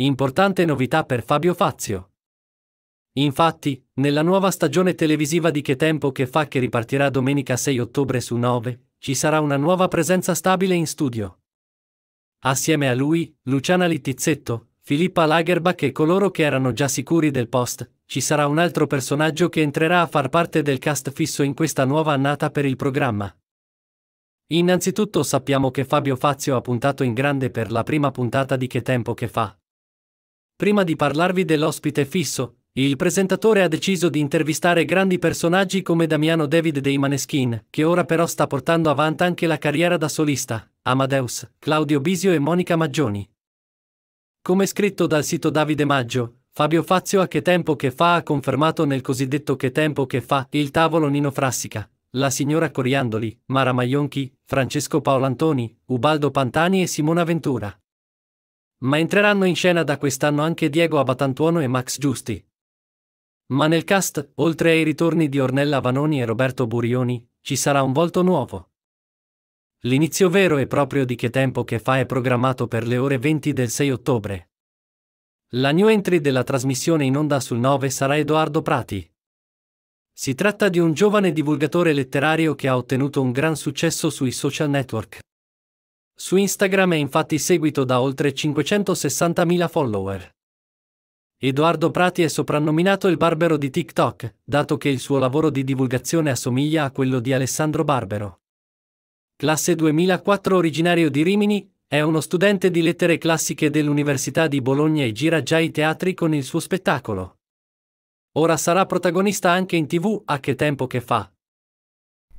Importante novità per Fabio Fazio. Infatti, nella nuova stagione televisiva di Che Tempo Che Fa che ripartirà domenica 6 ottobre su 9, ci sarà una nuova presenza stabile in studio. Assieme a lui, Luciana Littizzetto, Filippa Lagerbach e coloro che erano già sicuri del post, ci sarà un altro personaggio che entrerà a far parte del cast fisso in questa nuova annata per il programma. Innanzitutto sappiamo che Fabio Fazio ha puntato in grande per la prima puntata di Che Tempo Che Fa. Prima di parlarvi dell'ospite fisso, il presentatore ha deciso di intervistare grandi personaggi come Damiano David dei Maneskin, che ora però sta portando avanti anche la carriera da solista, Amadeus, Claudio Bisio e Monica Maggioni. Come scritto dal sito Davide Maggio, Fabio Fazio a Che Tempo Che Fa ha confermato nel cosiddetto Che Tempo Che Fa il tavolo Nino Frassica, la signora Coriandoli, Mara Maionchi, Francesco Paolantoni, Ubaldo Pantani e Simona Ventura. Ma entreranno in scena da quest'anno anche Diego Abatantuono e Max Giusti. Ma nel cast, oltre ai ritorni di Ornella Vanoni e Roberto Burioni, ci sarà un volto nuovo. L'inizio vero e proprio di Che Tempo Che Fa è programmato per le ore 20 del 6 ottobre. La new entry della trasmissione in onda sul 9 sarà Edoardo Prati. Si tratta di un giovane divulgatore letterario che ha ottenuto un gran successo sui social network. Su Instagram è infatti seguito da oltre 560.000 follower. Edoardo Prati è soprannominato il Barbero di TikTok, dato che il suo lavoro di divulgazione assomiglia a quello di Alessandro Barbero. Classe 2004 originario di Rimini, è uno studente di lettere classiche dell'Università di Bologna e gira già i teatri con il suo spettacolo. Ora sarà protagonista anche in tv a che tempo che fa,